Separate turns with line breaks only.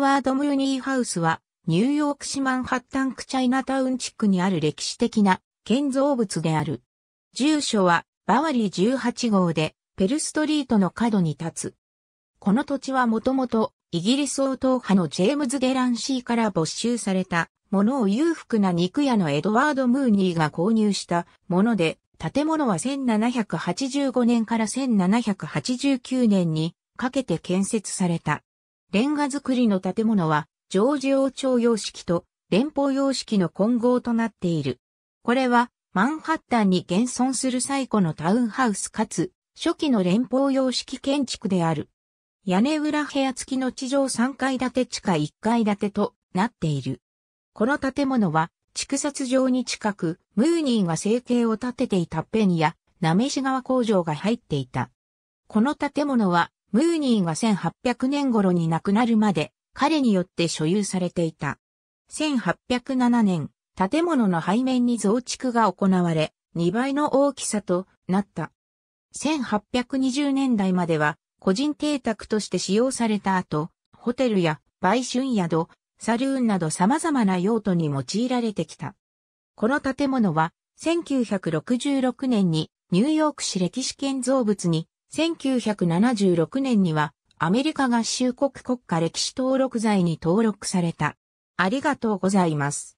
ワード・ムーニーハウスは、ニューヨーク市マンハッタンクチャイナタウン地区にある歴史的な建造物である。住所は、バワリー18号で、ペルストリートの角に立つ。この土地はもともと、イギリス王党派のジェームズ・デランシーから没収された、ものを裕福な肉屋のエドワード・ムーニーが購入したもので、建物は1785年から1789年にかけて建設された。レンガ造りの建物は、常時王朝様式と連邦様式の混合となっている。これは、マンハッタンに現存する最古のタウンハウスかつ、初期の連邦様式建築である。屋根裏部屋付きの地上3階建て地下1階建てとなっている。この建物は、畜殺場に近く、ムーニーが生計を立てていたペンや、なめし川工場が入っていた。この建物は、ムーニーが1800年頃に亡くなるまで彼によって所有されていた。1807年、建物の背面に増築が行われ、2倍の大きさとなった。1820年代までは個人邸宅として使用された後、ホテルや売春宿、サルーンなど様々な用途に用いられてきた。この建物は1966年にニューヨーク市歴史建造物に1976年にはアメリカ合衆国国家歴史登録罪に登録された。ありがとうございます。